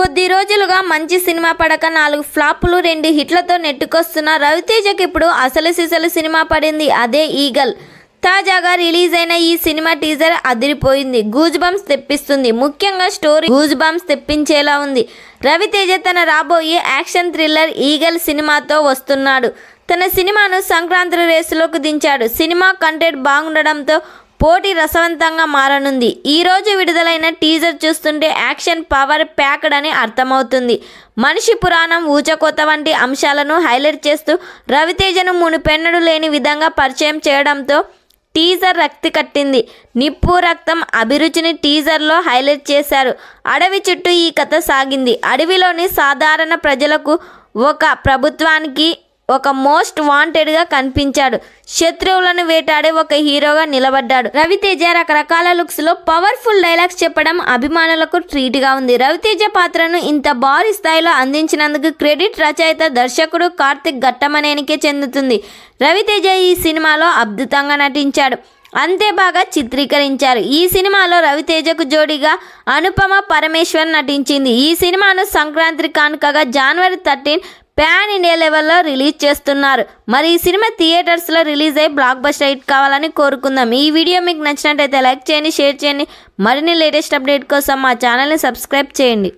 కొద్ది రోజులుగా మంచి సినిమా పడక నాలుగు ఫ్లాపులు రెండు హిట్లతో నెట్టుకొస్తున్న రవితేజకి ఇప్పుడు అసలు సిసలు సినిమా పడింది అదే ఈగల్ తాజాగా రిలీజ్ అయిన ఈ సినిమా టీజర్ అదిరిపోయింది గూజ్ బంప్స్ తెప్పిస్తుంది ముఖ్యంగా స్టోరీ గూజ్ బంప్స్ తెప్పించేలా ఉంది రవితేజ తన రాబోయే యాక్షన్ థ్రిల్లర్ ఈగల్ సినిమాతో వస్తున్నాడు తన సినిమాను సంక్రాంతి రేసులోకి దించాడు సినిమా కంటెంట్ బాగుండడంతో పోటీ రసవంతంగా మారనుంది ఈరోజు విడుదలైన టీజర్ చూస్తుంటే యాక్షన్ పవర్ ప్యాక్డ్ అని అర్థమవుతుంది మనిషి పురాణం ఊచకోత వంటి అంశాలను హైలైట్ చేస్తూ రవితేజను పెన్నడు లేని విధంగా పరిచయం చేయడంతో టీజర్ రక్తి కట్టింది నిప్పు రక్తం అభిరుచిని టీజర్లో హైలైట్ చేశారు అడవి చుట్టూ ఈ కథ సాగింది అడవిలోని సాధారణ ప్రజలకు ఒక ప్రభుత్వానికి ఒక మోస్ట్ వాంటెడ్గా కనిపించాడు శత్రువులను వేటాడే ఒక హీరోగా నిలబడ్డాడు రవితేజ రకరకాల లుక్స్లో పవర్ఫుల్ డైలాగ్స్ చెప్పడం అభిమానులకు ట్రీట్గా ఉంది రవితేజ పాత్రను ఇంత భారీ స్థాయిలో అందించినందుకు క్రెడిట్ రచయిత దర్శకుడు కార్తిక్ ఘట్టమనేనికే చెందుతుంది రవితేజ ఈ సినిమాలో అద్భుతంగా నటించాడు అంతే బాగా చిత్రీకరించారు ఈ సినిమాలో రవితేజకు జోడిగా అనుపమ పరమేశ్వర్ నటించింది ఈ సినిమాను సంక్రాంతి కానుకగా జనవరి థర్టీన్ ప్యాన్ ఇండియా లెవెల్లో రిలీజ్ చేస్తున్నారు మరి ఈ సినిమా థియేటర్స్లో రిలీజ్ అయ్యి బ్లాక్ బస్టర్ హిట్ కావాలని కోరుకుందాం ఈ వీడియో మీకు నచ్చినట్టయితే లైక్ చేయండి షేర్ చేయండి మరిన్ని లేటెస్ట్ అప్డేట్ కోసం మా ఛానల్ని సబ్స్క్రైబ్ చేయండి